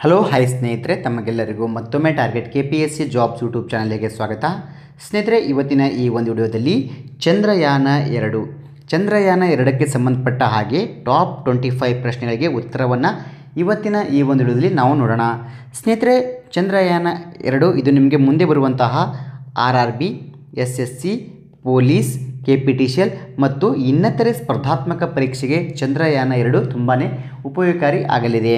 hello hi ಸ್ನೇಹಿತರೆ ತಮಗೆಲ್ಲರಿಗೂ ಮತ್ತೊಮ್ಮೆ target K P S C jobs YouTube ಚಾನಲ್ಗೆ ಸ್ವಾಗತ ಸ್ನೇಹಿತರೆ ಇವತ್ತಿನ ಈ ಒಂದು ವಿಡಿಯೋದಲ್ಲಿ ಚಂದ್ರಯಾನ ಎರಡು ಚಂದ್ರಯಾನ ಎರಡಕ್ಕೆ ಸಂಬಂಧಪಟ್ಟ ಹಾಗೆ ಟಾಪ್ ಟ್ವೆಂಟಿ ಫೈವ್ ಪ್ರಶ್ನೆಗಳಿಗೆ ಉತ್ತರವನ್ನು ಇವತ್ತಿನ ಈ ಒಂದು ವಿಡಿಯೋದಲ್ಲಿ ನಾವು ನೋಡೋಣ ಸ್ನೇಹಿತರೆ ಚಂದ್ರಯಾನ ಎರಡು ಇದು ನಿಮಗೆ ಮುಂದೆ ಬರುವಂತಹ R R B S S C police L ಮತ್ತು ಇನ್ನಿತರೆ ಸ್ಪರ್ಧಾತ್ಮಕ ಪರೀಕ್ಷೆಗೆ ಚಂದ್ರಯಾನ ಎರಡು ತುಂಬಾ ಉಪಯೋಗಕಾರಿ ಆಗಲಿದೆ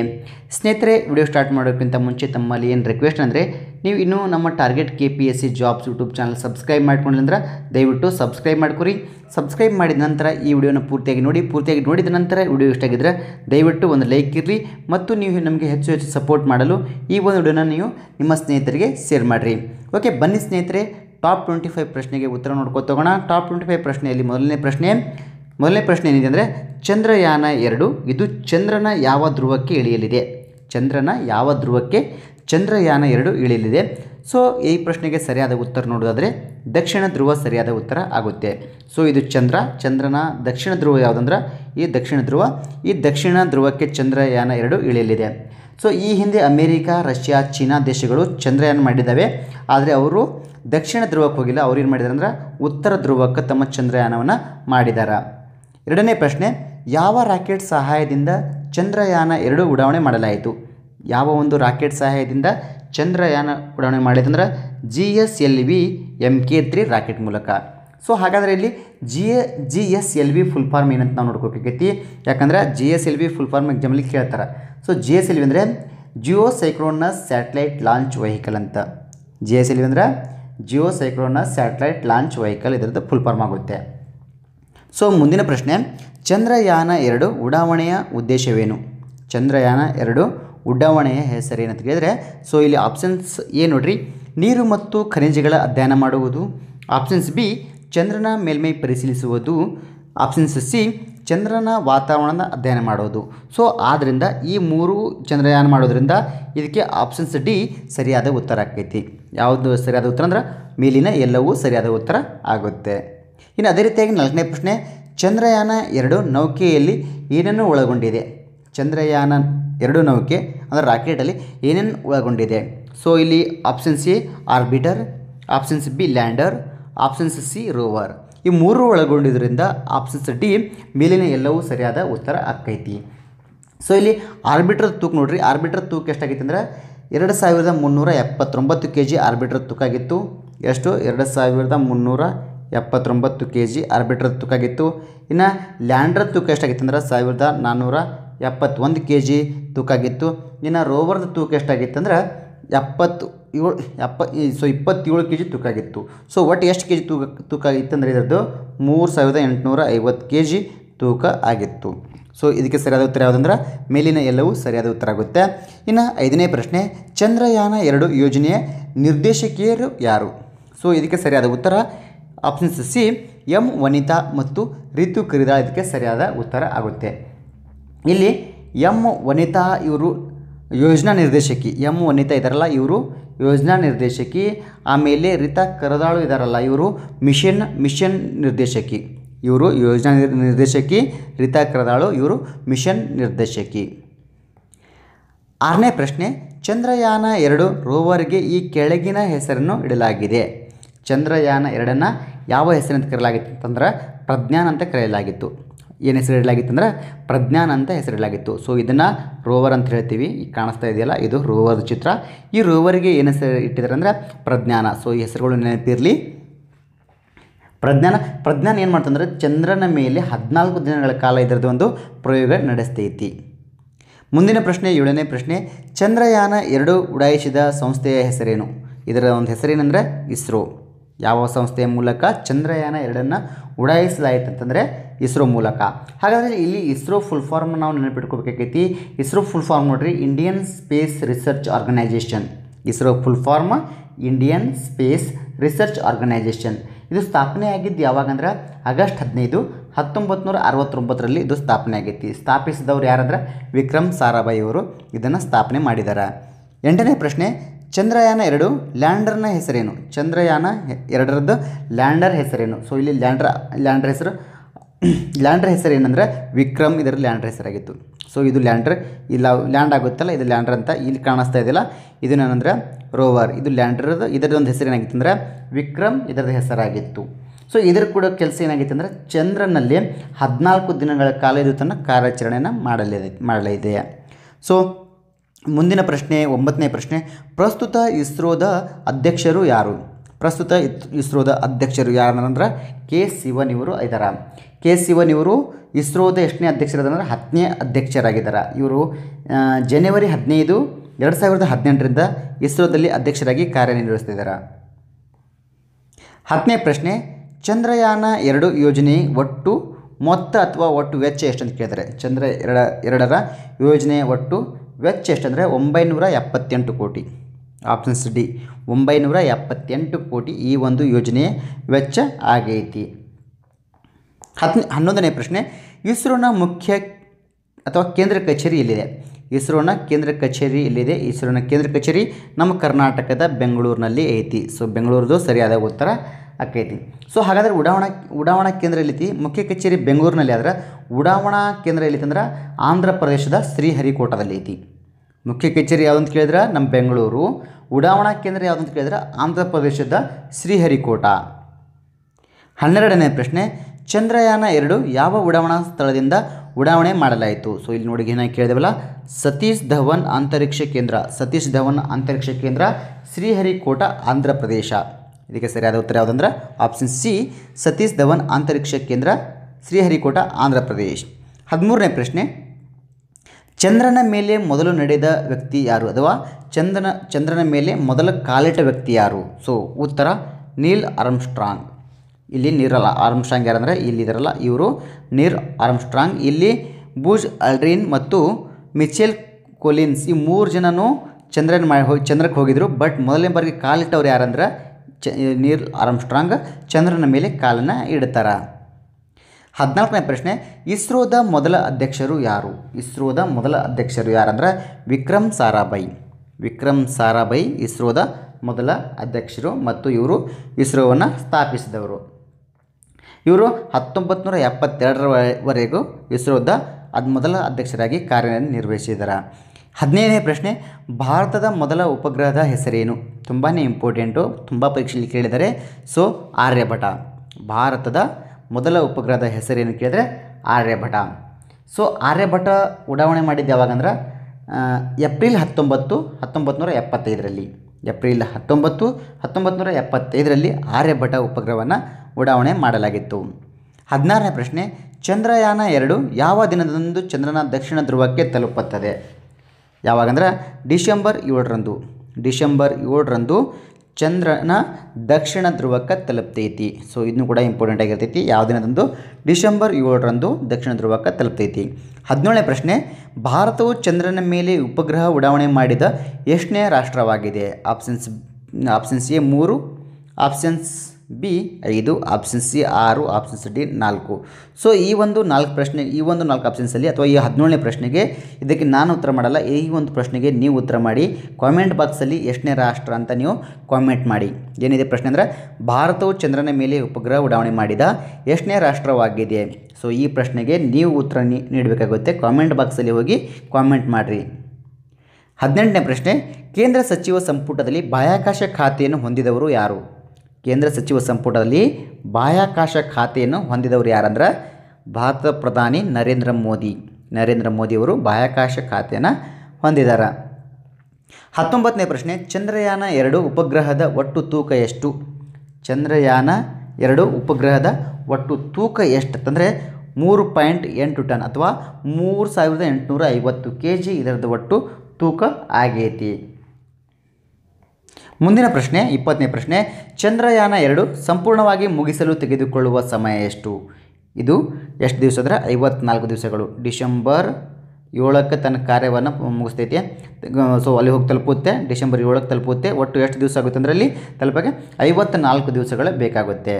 ಸ್ನೇಹಿತರೆ ವಿಡಿಯೋ ಸ್ಟಾರ್ಟ್ ಮಾಡೋಕ್ಕಿಂತ ಮುಂಚೆ ತಮ್ಮಲ್ಲಿ ಏನು ರಿಕ್ವೆಸ್ಟ್ ಅಂದರೆ ನೀವು ಇನ್ನೂ ನಮ್ಮ target K P S C jobs YouTube channel subscribe ಮಾಡ್ಕೊಂಡಿಲ್ಲ ದಯವಿಟ್ಟು ಸಬ್ಸ್ಕ್ರೈಬ್ ಮಾಡ್ಕೊರಿ ಸಬ್ಸ್ಕ್ರೈಬ್ ಮಾಡಿದ ನಂತರ ಈ ವಿಡಿಯೋನ ಪೂರ್ತಿಯಾಗಿ ನೋಡಿ ಪೂರ್ತಿಯಾಗಿ ನೋಡಿದ ನಂತರ ವಿಡಿಯೋ ಇಷ್ಟಾಗಿದ್ದರೆ ದಯವಿಟ್ಟು ಒಂದು ಲೈಕ್ ಇರಲಿ ಮತ್ತು ನೀವು ನಮಗೆ ಹೆಚ್ಚು ಹೆಚ್ಚು ಸಪೋರ್ಟ್ ಮಾಡಲು ಈ ಒಂದು ವಿಡಿಯೋನ ನೀವು ನಿಮ್ಮ ಸ್ನೇಹಿತರಿಗೆ ಶೇರ್ ಮಾಡಿರಿ ಓಕೆ ಬನ್ನಿ ಸ್ನೇಹಿತರೆ ಟಾಪ್ ಟ್ವೆಂಟಿ ಫೈವ್ ಪ್ರಶ್ನೆಗೆ ಉತ್ತರ ನೋಡ್ಕೊತೋಗೋಣ ಟಾಪ್ ಟ್ವೆಂಟಿ ಫೈವ್ ಪ್ರಶ್ನೆಯಲ್ಲಿ ಮೊದಲನೇ ಪ್ರಶ್ನೆ ಮೊದಲನೇ ಪ್ರಶ್ನೆ ಏನಿದೆ ಅಂದರೆ ಚಂದ್ರಯಾನ ಎರಡು ಇದು ಚಂದ್ರನ ಯಾವ ಧ್ರುವಕ್ಕೆ ಇಳಿಯಲಿದೆ ಚಂದ್ರನ ಯಾವ ಧ್ರುವಕ್ಕೆ ಚಂದ್ರಯಾನ ಎರಡು ಇಳಿಯಲಿದೆ ಸೊ ಈ ಪ್ರಶ್ನೆಗೆ ಸರಿಯಾದ ಉತ್ತರ ನೋಡೋದಾದರೆ ದಕ್ಷಿಣ ಧ್ರುವ ಸರಿಯಾದ ಉತ್ತರ ಆಗುತ್ತೆ ಸೊ ಇದು ಚಂದ್ರ ಚಂದ್ರನ ದಕ್ಷಿಣ ಧ್ರುವ ಯಾವುದಂದ್ರೆ ಈ ದಕ್ಷಿಣ ಧ್ರುವ ಈ ದಕ್ಷಿಣ ಧ್ರುವಕ್ಕೆ ಚಂದ್ರಯಾನ ಎರಡು ಇಳಿಯಲಿದೆ ಸೊ ಈ ಹಿಂದೆ ಅಮೇರಿಕಾ ರಷ್ಯಾ ಚೀನಾ ದೇಶಗಳು ಚಂದ್ರಯಾನ ಮಾಡಿದ್ದಾವೆ ಆದರೆ ಅವರು ದಕ್ಷಿಣ ಧ್ರುವಕ್ಕೆ ಹೋಗಿಲ್ಲ ಅವ್ರು ಏನು ಮಾಡಿದಾರೆ ಅಂದ್ರೆ ಉತ್ತರ ಧ್ರುವಕ್ಕೆ ತಮ್ಮ ಚಂದ್ರಯಾನವನ್ನು ಮಾಡಿದಾರ ಎರಡನೇ ಪ್ರಶ್ನೆ ಯಾವ ರಾಕೆಟ್ ಸಹಾಯದಿಂದ ಚಂದ್ರಯಾನ ಎರಡು ಉಡಾವಣೆ ಮಾಡಲಾಯಿತು ಯಾವ ಒಂದು ರಾಕೆಟ್ ಸಹಾಯದಿಂದ ಚಂದ್ರಯಾನ ಉಡಾವಣೆ ಮಾಡಿದಂದ್ರೆ G S L V M K three rocket ಮೂಲಕ ಸೊ ಹಾಗಾದರೆ ಇಲ್ಲಿ G A G S L V full form ಏನಂತ ನಾವು ನೋಡ್ಕೋಬೇಕೈತಿ ಯಾಕಂದ್ರೆ G S L V full form ಎಕ್ಸಾಮಲ್ಲಿ ಕೇಳ್ತಾರೆ so G S L V ಅಂದರೆ geo synchronous satellite launch vehicle ಅಂತ ಜಿ ಎಸ್ ಎಲ್ ವಿ ಅಂದರೆ geo synchronous satellite launch vehicle ಇದರದ್ದು ಫುಲ್ ಫಾರ್ಮ್ ಆಗುತ್ತೆ ಸೊ ಮುಂದಿನ ಪ್ರಶ್ನೆ ಚಂದ್ರಯಾನ ಎರಡು ಉಡಾವಣೆಯ ಉದ್ದೇಶವೇನು ಚಂದ್ರಯಾನ ಎರಡು ಉಡಾವಣೆಯ ಹೆಸರೇನು ಅಂತ ಕೇಳಿದರೆ ಸೊ ಇಲ್ಲಿ ಆಪ್ಷನ್ಸ್ ಎ ನೋಡ್ರಿ ನೀರು ಮತ್ತು ಖನಿಜಗಳ ಅಧ್ಯಯನ ಮಾಡುವುದು ಆಪ್ಷನ್ಸ್ ಬಿ ಚಂದ್ರನ ಮೇಲ್ಮೈ ಪರಿಶೀಲಿಸುವುದು ಆಪ್ಷನ್ಸ್ ಸಿ ಚಂದ್ರನ ವಾತಾವರಣದ ಅಧ್ಯಯನ ಮಾಡೋದು ಸೊ ಆದ್ದರಿಂದ ಈ ಮೂರು ಚಂದ್ರಯಾನ ಮಾಡೋದರಿಂದ ಇದಕ್ಕೆ ಆಪ್ಷನ್ಸ್ ಡಿ ಸರಿಯಾದ ಉತ್ತರ ಆಗ್ತೈತಿ ಯಾವುದು ಸರಿಯಾದ ಉತ್ತರ ಅಂದ್ರೆ ಮೇಲಿನ ಎಲ್ಲವೂ ಸರಿಯಾದ ಉತ್ತರ ಆಗುತ್ತೆ ಇನ್ನು ಅದೇ ರೀತಿಯಾಗಿ ನಾಲ್ಕನೇ ಪ್ರಶ್ನೆ ಚಂದ್ರಯಾನ ಎರಡು ನೌಕೆಯಲ್ಲಿ ಏನನ್ನು ಒಳಗೊಂಡಿದೆ ಚಂದ್ರಯಾನ ಎರಡು ನೌಕೆ ಅಂದರೆ ರಾಕೆಟಲ್ಲಿ ಏನೇನು ಒಳಗೊಂಡಿದೆ ಸೊ ಇಲ್ಲಿ options A orbiter options B lander options C rover ಈ ಮೂರು ಒಳಗೊಂಡಿದ್ದರಿಂದ ಆಪ್ಷನ್ ಡಿ ಮೇಲಿನ ಎಲ್ಲವೂ ಸರಿಯಾದ ಉತ್ತರ ಆಕೈತಿ ಸೊ ಇಲ್ಲಿ ಆರ್ಬಿಟ್ರ್ ತೂಕ ನೋಡ್ರಿ ಆರ್ಬಿಟ್ರ್ ತೂಕ ಎಷ್ಟಾಗಿತ್ತು ಅಂದರೆ ಎರಡು ಸಾವಿರದ ಮುನ್ನೂರ ಎಪ್ಪತ್ತೊಂಬತ್ತು ಕೆ ಜಿ ಆರ್ಬಿಟ್ರ ತೂಕ ಆಗಿತ್ತು ಎಷ್ಟು ಎರಡು ಸಾವಿರದ ಮುನ್ನೂರ ಎಪ್ಪತ್ತೊಂಬತ್ತು ಕೆ ಜಿ ಆರ್ಬಿಟ್ರ್ ತೂಕ ಆಗಿತ್ತು ಇನ್ನು ಲ್ಯಾಂಡ್ರ ತೂಕ ಎಷ್ಟಾಗಿತ್ತು ಅಂದ್ರೆ ಸಾವಿರದ ನಾನ್ನೂರ ಎಪ್ಪತ್ತೊಂದು ಕೆ ಜಿ ತೂಕ ಆಗಿತ್ತು ಇನ್ನು ರೋವರ್ದ ತೂಕ ಎಷ್ಟಾಗಿತ್ತು ಅಂದ್ರೆ ಎಪ್ಪತ್ತು ಏಳು ಎಪ್ಪ ಸೊ ಇಪ್ಪತ್ತೇಳು ಕೆ ಜಿ ತೂಕ ಆಗಿತ್ತು ಸೊ ಒಟ್ಟು ಎಷ್ಟು ಕೆ ಜಿ ತೂಕ ತೂಕ ಆಗಿತ್ತು ಅಂದರೆ ಇದರದ್ದು ಮೂರು ಸಾವಿರದ ಎಂಟುನೂರ ಐವತ್ತು ಕೆ ಜಿ ತೂಕ ಆಗಿತ್ತು ಸೊ ಇದಕ್ಕೆ ಸರಿಯಾದ ಉತ್ತರ ಯಾವುದಂದ್ರೆ ಮೇಲಿನ ಎಲ್ಲವೂ ಸರಿಯಾದ ಉತ್ತರ ಆಗುತ್ತೆ ಇನ್ನು ಐದನೇ ಪ್ರಶ್ನೆ ಚಂದ್ರಯಾನ ಎರಡು ಯೋಜನೆಯ ನಿರ್ದೇಶಕಿಯರು ಯಾರು ಸೊ ಇದಕ್ಕೆ ಸರಿಯಾದ ಉತ್ತರ ಆಪ್ಷನ್ಸ್ ಸಿ ಎಂ ವನಿತಾ ಮತ್ತು ರಿತು ಕರಿದಾ ಇದಕ್ಕೆ ಸರಿಯಾದ ಉತ್ತರ ಆಗುತ್ತೆ ಇಲ್ಲಿ ಎಂ ವನಿತಾ ಇವರು ಯೋಜನಾ ನಿರ್ದೇಶಕಿ ಎಂ ವನಿತಾ ಇದಾರಲ್ಲ ಇವರು ಯೋಜನಾ ನಿರ್ದೇಶಕಿ ಆಮೇಲೆ ರಿತಾ ಕರದಾಳು ಇದ್ದಾರಲ್ಲ ಇವರು ಮಿಷನ್ ಮಿಷನ್ ನಿರ್ದೇಶಕಿ ಇವರು ಯೋಜನಾ ನಿರ್ದೇಶಕಿ ರಿತಾ ಕರದಾಳು ಇವರು ಮಿಷನ್ ನಿರ್ದೇಶಕಿ ಆರನೇ ಪ್ರಶ್ನೆ ಚಂದ್ರಯಾನ ಎರಡು ರೋವರ್ಗೆ ಈ ಕೆಳಗಿನ ಹೆಸರನ್ನು ಇಡಲಾಗಿದೆ ಚಂದ್ರಯಾನ ಎರಡನ್ನು ಯಾವ ಹೆಸರಿನಂತ ಕರೆಯಲಾಗಿತ್ತು ಅಂತಂದ್ರೆ ಪ್ರಜ್ಞಾನ್ ಅಂತ ಕರೆಯಲಾಗಿತ್ತು ಏನು ಹೆಸರಿಡಲಾಗಿತ್ತು ಅಂದರೆ ಪ್ರಜ್ಞಾನ್ ಅಂತ ಹೆಸರಿಡಲಾಗಿತ್ತು ಸೊ ಇದನ್ನು ರೋವರ್ ಅಂತ ಹೇಳ್ತೀವಿ ಈಗ ಕಾಣಿಸ್ತಾ ಇದೆಯಲ್ಲ ಇದು ರೋವರ್ ಚಿತ್ರ ಈ ರೋವರಿಗೆ ಏನು ಹೆಸರು ಇಟ್ಟಿದ್ದಾರೆ ಅಂದರೆ ಪ್ರಜ್ಞಾನ ಸೊ ಈ ಹೆಸರುಗಳು ನೆನಪಿರಲಿ ಪ್ರಜ್ಞಾನ ಪ್ರಜ್ಞಾನ ಏನು ಮಾಡ್ತಂದ್ರೆ ಚಂದ್ರನ ಮೇಲೆ ಹದಿನಾಲ್ಕು ದಿನಗಳ ಕಾಲ ಇದರದ್ದು ಒಂದು ಪ್ರಯೋಗ ನಡೆಸ್ತೈತಿ ಮುಂದಿನ ಪ್ರಶ್ನೆ ಏಳನೇ ಪ್ರಶ್ನೆ ಚಂದ್ರಯಾನ ಎರಡು ಉಡಾಯಿಸಿದ ಸಂಸ್ಥೆಯ ಹೆಸರೇನು ಇದರ ಒಂದು ಹೆಸರೇನೆಂದರೆ ಇಸ್ರೋ ಯಾವ ಸಂಸ್ಥೆಯ ಮೂಲಕ ಚಂದ್ರಯಾನ ಎರಡನ್ನು ಉಡಾಯಿಸಲಾಯಿತು ಅಂತಂದರೆ ಇಸ್ರೋ ಮೂಲಕ ಹಾಗಾದರೆ ಇಲ್ಲಿ ಇಸ್ರೋ ಫುಲ್ ಫಾರ್ಮ್ ನಾವು ನೆನಪಿಟ್ಕೋಬೇಕಾಗೈತಿ ಇಸ್ರೋ ಫುಲ್ ಫಾರ್ಮ್ ನೋಡ್ರಿ Indian space research organisation ISRO full form Indian space research organisation ಇದು ಸ್ಥಾಪನೆ ಆಗಿದ್ದು ಯಾವಾಗಂದ್ರೆ ಆಗಸ್ಟ್ ಹದಿನೈದು ಹತ್ತೊಂಬತ್ತು ನೂರ ಅರವತ್ತೊಂಬತ್ತರಲ್ಲಿ ಇದು ಸ್ಥಾಪನೆ ಆಗೈತಿ ಸ್ಥಾಪಿಸಿದವರು ಯಾರಂದ್ರೆ ವಿಕ್ರಮ್ ಸಾರಾಭಾಯಿ ಅವರು ಇದನ್ನು ಸ್ಥಾಪನೆ ಮಾಡಿದ್ದಾರೆ ಎಂಟನೇ ಪ್ರಶ್ನೆ ಚಂದ್ರಯಾನ ಎರಡು ಲ್ಯಾಂಡರ್ನ ಹೆಸರೇನು ಚಂದ್ರಯಾನ ಎರಡರದ್ದು ಲ್ಯಾಂಡರ್ ಹೆಸರೇನು ಸೊ ಇಲ್ಲಿ ಲ್ಯಾಂಡ್ರ ಲ್ಯಾಂಡ್ರ್ ಹೆಸರು ಲ್ಯಾಂಡ್ರ್ ಹೆಸರು ಏನಂದರೆ ವಿಕ್ರಮ್ ಇದರ ಲ್ಯಾಂಡ್ರ್ ಹೆಸರಾಗಿತ್ತು ಸೊ ಇದು ಲ್ಯಾಂಡ್ರ್ ಇಲ್ಲ ಲ್ಯಾಂಡ್ ಆಗುತ್ತಲ್ಲ ಇದು ಲ್ಯಾಂಡರ್ ಅಂತ ಇಲ್ಲಿ ಕಾಣಿಸ್ತಾ ಇದೆಯಲ್ಲ ಏನಂದ್ರೆ ರೋವರ್ ಇದು ಲ್ಯಾಂಡ್ರದ್ದು ಹೆಸರು ಏನಾಗಿತ್ತು ಅಂದರೆ ವಿಕ್ರಮ್ ಇದರದ ಹೆಸರಾಗಿತ್ತು ಸೊ ಇದರ ಕೂಡ ಕೆಲಸ ಏನಾಗಿತ್ತು ಅಂದರೆ ಚಂದ್ರನಲ್ಲಿ ಹದಿನಾಲ್ಕು ದಿನಗಳ ಕಾಲ ಇದು ತನ್ನ ಕಾರ್ಯಾಚರಣೆಯನ್ನು ಮಾಡಲಿದೆ ಮಾಡಲಿದೆ ಸೊ ಮುಂದಿನ ಪ್ರಶ್ನೆ ಒಂಬತ್ತನೇ ಪ್ರಶ್ನೆ ಪ್ರಸ್ತುತ ಇಸ್ರೋದ ಅಧ್ಯಕ್ಷರು ಯಾರು ಪ್ರಸ್ತುತ ಇಸ್ರೋದ ಅಧ್ಯಕ್ಷರು ಯಾರು ಅಂದ್ರೆ ಕೆ ಶಿವನ್ ಇವರು ಇದ್ದಾರೆ ಕೆ ಶಿವನ್ ಇವರು ಇಸ್ರೋದ ಎಷ್ಟನೇ ಅಂದ್ರೆ ಹತ್ತನೇ ಅಧ್ಯಕ್ಷರಾಗಿದ್ದಾರೆ ಇವರು ಜನವರಿ ಹದಿನೈದು ಎರಡು ಸಾವಿರದ ಹದಿನೆಂಟರಿಂದ ಇಸ್ರೋದಲ್ಲಿ ಅಧ್ಯಕ್ಷರಾಗಿ ಕಾರ್ಯನಿರ್ವಹಿಸ್ತಿದ್ದಾರೆ ಹತ್ತನೇ ಪ್ರಶ್ನೆ ಚಂದ್ರಯಾನ ಎರಡು ಯೋಜನೆ ಒಟ್ಟು ಮೊತ್ತ ಅಥವಾ ಒಟ್ಟು ವೆಚ್ಚ ಎಷ್ಟಂತ ಕೇಳ್ತಾರೆ ಚಂದ್ರ ಎರಡ ಎರಡರ ಯೋಜನೆ ಒಟ್ಟು ವೆಚ್ಚ ಎಷ್ಟಂದರೆ ಒಂಬೈನೂರ ಎಪ್ಪತ್ತೆಂಟು ಕೋಟಿ ಆಪ್ಷನ್ಸ್ ಡಿ ಒಂಬೈನೂರ ಎಪ್ಪತ್ತೆಂಟು ಕೋಟಿ ಈ ಒಂದು ಯೋಜನೆಯ ವೆಚ್ಚ ಆಗೈತಿ ಹತ್ ಹನ್ನೊಂದನೇ ಪ್ರಶ್ನೆ ಇಸ್ರೋನ ಮುಖ್ಯ ಅಥವಾ ಕೇಂದ್ರ ಕಚೇರಿ ಎಲ್ಲಿದೆ ಇಸ್ರೋನ ಕೇಂದ್ರ ಕಚೇರಿ ಎಲ್ಲಿದೆ ಇಸ್ರೋನ ಕೇಂದ್ರ ಕಚೇರಿ ನಮ್ಮ ಕರ್ನಾಟಕದ ಬೆಂಗಳೂರಿನಲ್ಲಿ ಐತಿ ಸೊ ಬೆಂಗಳೂರದು ಸರಿಯಾದ ಉತ್ತರ ಆಕೈತಿ ಸೊ ಹಾಗಾದರೆ ಉಡಾವಣಾ ಉಡಾವಣಾ ಕೇಂದ್ರ ಎಲ್ಲಿತಿ ಮುಖ್ಯ ಕಚೇರಿ ಬೆಂಗಳೂರಿನಲ್ಲಿ ಆದರೆ ಉಡಾವಣಾ ಕೇಂದ್ರ ಎಲ್ಲಿತಿ ಅಂದ್ರೆ ಆಂಧ್ರ ಪ್ರದೇಶದ ಶ್ರೀಹರಿಕೋಟದಲ್ಲಿ ಐತಿ ಮುಖ್ಯ ಕಚೇರಿ ಯಾವುದಂತ ಕೇಳಿದ್ರೆ ನಮ್ಮ ಬೆಂಗಳೂರು ಉಡಾವಣಾ ಕೇಂದ್ರ ಯಾವುದಂತ ಕೇಳಿದ್ರೆ ಆಂಧ್ರ ಪ್ರದೇಶದ ಶ್ರೀಹರಿಕೋಟ ಹನ್ನೆರಡನೇ ಪ್ರಶ್ನೆ ಚಂದ್ರಯಾನ ಎರಡು ಯಾವ ಉಡಾವಣಾ ಸ್ಥಳದಿಂದ ಉಡಾವಣೆ ಮಾಡಲಾಯಿತು ಸೊ ಇಲ್ಲಿ ನೋಡಿ ಏನಾಗಿ ಕೇಳಿದೆವಲ್ಲ ಸತೀಶ್ ಧವನ್ ಅಂತರಿಕ್ಷ ಕೇಂದ್ರ ಸತೀಶ್ ಧವನ್ ಅಂತರಿಕ್ಷ ಕೇಂದ್ರ ಶ್ರೀಹರಿಕೋಟ ಆಂಧ್ರ ಪ್ರದೇಶ ಇದಕ್ಕೆ ಸರಿಯಾದ ಉತ್ತರ ಯಾವುದಂದ್ರೆ ಆಪ್ಷನ್ ಸಿ ಸತೀಶ್ ಧವನ್ ಅಂತರಿಕ್ಷ ಕೇಂದ್ರ ಶ್ರೀಹರಿಕೋಟ ಆಂಧ್ರ ಪ್ರದೇಶ್ ಹದಿಮೂರನೇ ಪ್ರಶ್ನೆ ಚಂದ್ರನ ಮೇಲೆ ಮೊದಲು ನಡೆದ ವ್ಯಕ್ತಿ ಯಾರು ಅಥವಾ ಚಂದ್ರನ ಚಂದ್ರನ ಮೇಲೆ ಮೊದಲ ಕಾಲಿಟ್ಟ ವ್ಯಕ್ತಿ ಯಾರು ಸೊ ಉತ್ತರ ನೀಲ್ ಆರ್ಮ್ಸ್ಟ್ರಾಂಗ್ ಇಲ್ಲಿ ನೀರಲ್ಲ ಆರ್ಮ್ಸ್ಟ್ರಾಂಗ್ ಯಾರಂದರೆ ಇಲ್ಲಿ ಇದರಲ್ಲ ಇವರು ನೀರ್ ಆರ್ಮ್ಸ್ಟ್ರಾಂಗ್ ಇಲ್ಲಿ ಬೂಜ್ ಅಲ್ಡ್ರಿನ್ ಮತ್ತು ಮಿಚೆಲ್ ಕೊಲಿನ್ಸ್ ಈ ಮೂರು ಜನನು ಚಂದ್ರನ ಮಾ ಚಂದ್ರಕ್ಕೆ ಹೋಗಿದ್ರು ಬಟ್ ಮೊದಲನೇ ಬಾರಿಗೆ ಕಾಲಿಟ್ಟವ್ರು ಯಾರಂದ್ರೆ ಚ ನೀರ್ ಸ್ಟ್ರಾಂಗ್ ಚಂದ್ರನ ಮೇಲೆ ಕಾಲನ್ನು ಇಡ್ತಾರ ಹದಿನಾಲ್ಕನೇ ಪ್ರಶ್ನೆ ಇಸ್ರೋದ ಮೊದಲ ಅಧ್ಯಕ್ಷರು ಯಾರು ಇಸ್ರೋದ ಮೊದಲ ಅಧ್ಯಕ್ಷರು ಯಾರಂದ್ರೆ ವಿಕ್ರಮ್ ಸಾರಾಭಾಯಿ ವಿಕ್ರಮ್ ಸಾರಾಭಾಯಿ ಇಸ್ರೋದ ಮೊದಲ ಅಧ್ಯಕ್ಷರು ಮತ್ತು ಇವರು ಇಸ್ರೋವನ್ನು ಸ್ಥಾಪಿಸಿದವರು ಇವರು ಹತ್ತೊಂಬತ್ತು ನೂರ ಎಪ್ಪತ್ತೆರಡರವರೆಗೂ ಇಸ್ರೋದ ಅದ್ ಮೊದಲ ಅಧ್ಯಕ್ಷರಾಗಿ ಕಾರ್ಯನಿರ್ವಹಿಸಿದ್ದಾರೆ ಹದಿನೈದನೇ ಪ್ರಶ್ನೆ ಭಾರತದ ಮೊದಲ ಉಪಗ್ರಹದ ಹೆಸರೇನು ತುಂಬಾ ಇಂಪಾರ್ಟೆಂಟು ತುಂಬ ಪರೀಕ್ಷೆಯಲ್ಲಿ ಕೇಳಿದರೆ ಸೊ ಆರ್ಯಭಟ ಭಾರತದ ಮೊದಲ ಉಪಗ್ರಹದ ಹೆಸರೇನು ಕೇಳಿದರೆ ಆರ್ಯಭಟ ಸೊ ಆರ್ಯಭಟ ಉಡಾವಣೆ ಮಾಡಿದ್ದು ಯಾವಾಗಂದ್ರೆ ಏಪ್ರಿಲ್ ಹತ್ತೊಂಬತ್ತು ಹತ್ತೊಂಬತ್ತು ನೂರ ಎಪ್ಪತ್ತೈದರಲ್ಲಿ ಏಪ್ರಿಲ್ ಹತ್ತೊಂಬತ್ತು ಹತ್ತೊಂಬತ್ತು ನೂರ ಎಪ್ಪತ್ತೈದರಲ್ಲಿ ಆರ್ಯಭಟ ಉಪಗ್ರಹವನ್ನು ಉಡಾವಣೆ ಮಾಡಲಾಗಿತ್ತು ಹದಿನಾರನೇ ಪ್ರಶ್ನೆ ಚಂದ್ರಯಾನ ಎರಡು ಯಾವ ದಿನದಂದು ಚಂದ್ರನ ದಕ್ಷಿಣ ಧ್ರುವಕ್ಕೆ ತಲುಪುತ್ತದೆ ಯಾವಾಗಂದ್ರೆ ಡಿಸೆಂಬರ್ ಏಳರಂದು ಡಿಸೆಂಬರ್ ಏಳರಂದು ಚಂದ್ರನ ದಕ್ಷಿಣ ಧ್ರುವಕ್ಕೆ ತಲುಪ್ತೈತಿ ಸೊ ಇದನ್ನು ಕೂಡ ಇಂಪಾರ್ಟೆಂಟ್ ಆಗಿರ್ತೈತಿ ಯಾವ ದಿನದಂದು ಡಿಸೆಂಬರ್ ಏಳರಂದು ದಕ್ಷಿಣ ಧ್ರುವಕ್ಕೆ ತಲುಪ್ತೈತಿ ಹದಿನೇಳನೇ ಪ್ರಶ್ನೆ ಭಾರತವು ಚಂದ್ರನ ಮೇಲೆ ಉಪಗ್ರಹ ಉಡಾವಣೆ ಮಾಡಿದ ಎಷ್ಟನೇ ರಾಷ್ಟ್ರವಾಗಿದೆ ಆಪ್ಷನ್ಸ್ ಆಪ್ಷನ್ಸ್ ಎ ಮೂರು ಆಪ್ಷನ್ಸ್ ಬಿ ಐದು ಆಪ್ಷನ್ ಸಿ ಆರು ಆಪ್ಷನ್ಸ್ ಡಿ ನಾಲ್ಕು ಸೊ ಈ ಒಂದು ನಾಲ್ಕು ಪ್ರಶ್ನೆ ಈ ಒಂದು ನಾಲ್ಕು ಆಪ್ಷನ್ಸಲ್ಲಿ ಅಥವಾ ಈ ಹದಿನೇಳನೇ ಪ್ರಶ್ನೆಗೆ ಇದಕ್ಕೆ ನಾನು ಉತ್ತರ ಮಾಡಲ್ಲ ಈ ಒಂದು ಪ್ರಶ್ನೆಗೆ ನೀವು ಉತ್ತರ ಮಾಡಿ ಕಾಮೆಂಟ್ ಬಾಕ್ಸಲ್ಲಿ ಎಷ್ಟನೇ ರಾಷ್ಟ್ರ ಅಂತ ನೀವು ಕಾಮೆಂಟ್ ಮಾಡಿ ಏನಿದೆ ಪ್ರಶ್ನೆ ಅಂದರೆ ಭಾರತವು ಚಂದ್ರನ ಮೇಲೆ ಉಪಗ್ರಹ ಉಡಾವಣೆ ಮಾಡಿದ ಎಷ್ಟನೇ ರಾಷ್ಟ್ರವಾಗಿದೆ ಸೊ ಈ ಪ್ರಶ್ನೆಗೆ ನೀವು ಉತ್ತರ ನೀಡಬೇಕಾಗುತ್ತೆ ಕಾಮೆಂಟ್ ಬಾಕ್ಸಲ್ಲಿ ಹೋಗಿ ಕಾಮೆಂಟ್ ಮಾಡಿರಿ ಹದಿನೆಂಟನೇ ಪ್ರಶ್ನೆ ಕೇಂದ್ರ ಸಚಿವ ಸಂಪುಟದಲ್ಲಿ ಬಾಹ್ಯಾಕಾಶ ಖಾತೆಯನ್ನು ಹೊಂದಿದವರು ಯಾರು ಕೇಂದ್ರ ಸಚಿವ ಸಂಪುಟದಲ್ಲಿ ಬಾಹ್ಯಾಕಾಶ ಖಾತೆಯನ್ನು ಹೊಂದಿದವರು ಯಾರಂದ್ರೆ ಭಾರತ ಪ್ರಧಾನಿ ನರೇಂದ್ರ ಮೋದಿ ನರೇಂದ್ರ ಮೋದಿಯವರು ಬಾಹ್ಯಾಕಾಶ ಖಾತೆಯನ್ನು ಹೊಂದಿದ್ದಾರೆ ಹತ್ತೊಂಬತ್ತನೇ ಪ್ರಶ್ನೆ ಚಂದ್ರಯಾನ ಎರಡು ಉಪಗ್ರಹದ ಒಟ್ಟು ತೂಕ ಎಷ್ಟು ಚಂದ್ರಯಾನ ಎರಡು ಉಪಗ್ರಹದ ಒಟ್ಟು ತೂಕ ಎಷ್ಟು ಅಂತಂದರೆ ಮೂರು ಪಾಯಿಂಟ್ ಎಂಟು ಟನ್ ಅಥವಾ ಮೂರು ಸಾವಿರದ ಎಂಟುನೂರ ಐವತ್ತು ಕೆ ಜಿ ಇದರದ ಒಟ್ಟು ತೂಕ ಆಗೈತಿ ಮುಂದಿನ ಪ್ರಶ್ನೆ ಇಪ್ಪತ್ತನೇ ಪ್ರಶ್ನೆ ಚಂದ್ರಯಾನ ಎರಡು ಸಂಪೂರ್ಣವಾಗಿ ಮುಗಿಸಲು ತೆಗೆದುಕೊಳ್ಳುವ ಸಮಯ ಎಷ್ಟು ಇದು ಎಷ್ಟು ದಿವಸ ಅಂದರೆ ಐವತ್ನಾಲ್ಕು ದಿವಸಗಳು ಡಿಸೆಂಬರ್ ಏಳಕ್ಕೆ ತನ್ನ ಕಾರ್ಯವನ್ನು ಮುಗಿಸ್ತೈತಿ ಸೊ ಅಲ್ಲಿ ಹೋಗಿ ತಲುಪುತ್ತೆ ಡಿಸೆಂಬರ್ ಏಳಕ್ಕೆ ತಲುಪುತ್ತೆ ಒಟ್ಟು ಎಷ್ಟು ದಿವಸ ಆಗುತ್ತೆ ಅಂದರೆ ಅಲ್ಲಿ ತಲುಪಕ್ಕೆ ಐವತ್ನಾಲ್ಕು ದಿವಸಗಳು ಬೇಕಾಗುತ್ತೆ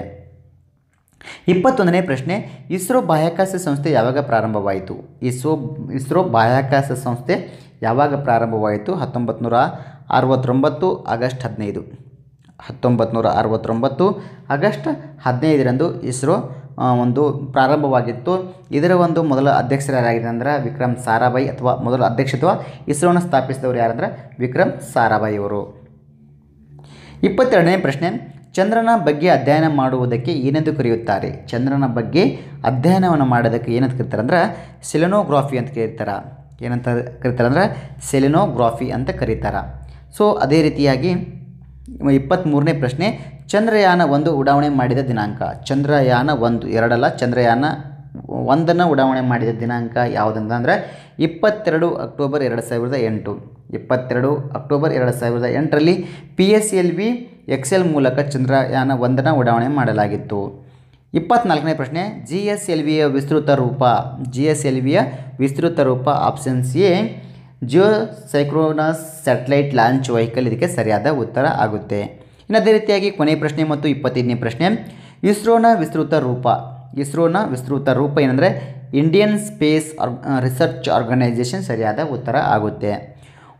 ಇಪ್ಪತ್ತೊಂದನೇ ಪ್ರಶ್ನೆ ಇಸ್ರೋ ಬಾಹ್ಯಾಕಾಶ ಸಂಸ್ಥೆ ಯಾವಾಗ ಪ್ರಾರಂಭವಾಯಿತು ಇಸ್ರೋ ಇಸ್ರೋ ಬಾಹ್ಯಾಕಾಶ ಸಂಸ್ಥೆ ಯಾವಾಗ ಪ್ರಾರಂಭವಾಯಿತು ಹತ್ತೊಂಬತ್ತು ನೂರ ಅರವತ್ತೊಂಬತ್ತು ಆಗಸ್ಟ್ ಹದಿನೈದು ಹತ್ತೊಂಬತ್ತು ನೂರ ಅರವತ್ತೊಂಬತ್ತು ಆಗಸ್ಟ್ ಹದಿನೈದರಂದು ಇಸ್ರೋ ಒಂದು ಪ್ರಾರಂಭವಾಗಿತ್ತು ಇದರ ಒಂದು ಮೊದಲ ಅಧ್ಯಕ್ಷರು ಅಂದ್ರೆ ವಿಕ್ರಮ್ ಸಾರಾಭಾಯಿ ಅಥವಾ ಮೊದಲ ಅಧ್ಯಕ್ಷತ್ವ ಇಸ್ರೋನ ಸ್ಥಾಪಿಸಿದವರು ಯಾರಂದ್ರೆ ವಿಕ್ರಮ್ ಸಾರಾಭಾಯಿ ಅವರು ಇಪ್ಪತ್ತೆರಡನೇ ಪ್ರಶ್ನೆ ಚಂದ್ರನ ಬಗ್ಗೆ ಅಧ್ಯಯನ ಮಾಡುವುದಕ್ಕೆ ಏನೆಂದು ಕರೆಯುತ್ತಾರೆ ಚಂದ್ರನ ಬಗ್ಗೆ ಅಧ್ಯಯನವನ್ನು ಮಾಡೋದಕ್ಕೆ ಏನಂತ ಕರೀತಾರೆ ಅಂದ್ರೆ ಸೆಲೆನೋಗ್ರಾಫಿ ಅಂತ ಕರೀತಾರೆ ಏನಂತ ಕರೀತಾರೆ ಅಂದ್ರೆ ಸೆಲೆನೋಗ್ರಾಫಿ ಅಂತ ಕರೀತಾರೆ ಸೊ ಅದೇ ರೀತಿಯಾಗಿ ಇಪ್ಪತ್ತ್ಮೂರನೇ ಪ್ರಶ್ನೆ ಚಂದ್ರಯಾನ ಒಂದು ಉಡಾವಣೆ ಮಾಡಿದ ದಿನಾಂಕ ಚಂದ್ರಯಾನ ಒಂದು ಎರಡಲ್ಲ ಚಂದ್ರಯಾನ ಒಂದನ್ನು ಉಡಾವಣೆ ಮಾಡಿದ ದಿನಾಂಕ ಅಂದರೆ ಇಪ್ಪತ್ತೆರಡು ಅಕ್ಟೋಬರ್ ಎರಡು ಸಾವಿರದ ಎಂಟು ಇಪ್ಪತ್ತೆರಡು ಅಕ್ಟೋಬರ್ ಎರಡು ಸಾವಿರದ ಎಂಟರಲ್ಲಿ P S L V XL ಮೂಲಕ ಚಂದ್ರಯಾನ ಒಂದನ್ನು ಉಡಾವಣೆ ಮಾಡಲಾಗಿತ್ತು ಇಪ್ಪತ್ನಾಲ್ಕನೇ ಪ್ರಶ್ನೆ ಜಿ ಎಸ್ ಎಲ್ ವಿಯ ವಿಸ್ತೃತ ರೂಪ ಜಿ ಎಸ್ ಎಲ್ ವಿಯ ವಿಸ್ತೃತ ರೂಪ options A geo synchronous satellite launch vehicle ಇದಕ್ಕೆ ಸರಿಯಾದ ಉತ್ತರ ಆಗುತ್ತೆ ಇನ್ನು ಅದೇ ರೀತಿಯಾಗಿ ಕೊನೆಯ ಪ್ರಶ್ನೆ ಮತ್ತು ಇಪ್ಪತ್ತೈದನೇ ಪ್ರಶ್ನೆ ಇಸ್ರೋನ ವಿಸ್ತೃತ ರೂಪ ಇಸ್ರೋನ ವಿಸ್ತೃತ ರೂಪ ಏನಂದರೆ Indian space R research organisation ಸರಿಯಾದ ಉತ್ತರ ಆಗುತ್ತೆ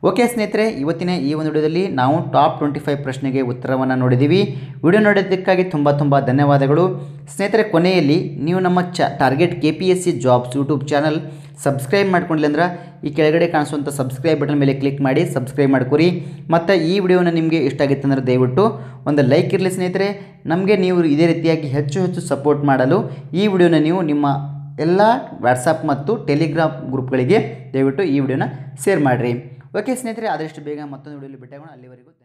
ಓಕೆ ಸ್ನೇಹಿತರೆ ಇವತ್ತಿನ ಈ ಒಂದು ವಿಡಿಯೋದಲ್ಲಿ ನಾವು ಟಾಪ್ ಟ್ವೆಂಟಿ ಫೈವ್ ಪ್ರಶ್ನೆಗೆ ಉತ್ತರವನ್ನು ನೋಡಿದ್ದೀವಿ ವಿಡಿಯೋ ನೋಡಿದ್ದಕ್ಕಾಗಿ ತುಂಬ ತುಂಬ ಧನ್ಯವಾದಗಳು ಸ್ನೇಹಿತರೆ ಕೊನೆಯಲ್ಲಿ ನೀವು ನಮ್ಮ ಚ target K P S C jobs YouTube channel subscribe ಮಾಡ್ಕೊಂಡಿಲ್ಲ ಈ ಕೆಳಗಡೆ ಕಾಣಿಸುವಂಥ ಸಬ್ಸ್ಕ್ರೈಬ್ ಬಟನ್ ಮೇಲೆ ಕ್ಲಿಕ್ ಮಾಡಿ ಸಬ್ಸ್ಕ್ರೈಬ್ ಮಾಡ್ಕೊರಿ ಮತ್ತು ಈ ವಿಡಿಯೋನ ನಿಮಗೆ ಇಷ್ಟ ಆಗಿತ್ತು ದಯವಿಟ್ಟು ಒಂದು ಲೈಕ್ ಇರಲಿ ಸ್ನೇಹಿತರೆ ನಮಗೆ ನೀವು ಇದೇ ರೀತಿಯಾಗಿ ಹೆಚ್ಚು ಹೆಚ್ಚು ಸಪೋರ್ಟ್ ಮಾಡಲು ಈ ವಿಡಿಯೋನ ನೀವು ನಿಮ್ಮ ಎಲ್ಲ ವಾಟ್ಸಪ್ ಮತ್ತು ಟೆಲಿಗ್ರಾಮ್ ಗ್ರೂಪ್ಗಳಿಗೆ ದಯವಿಟ್ಟು ಈ ವಿಡಿಯೋನ ಶೇರ್ ಮಾಡಿರಿ ಓಕೆ ಸ್ನೇಹಿತರೆ ಆದಷ್ಟು ಬೇಗ ಮತ್ತೊಂದು ವಿಡಿಯೋಲಿ ಬಿಟ್ಟಾಗೋಣ ಅಲ್ಲಿವರೆಗೂ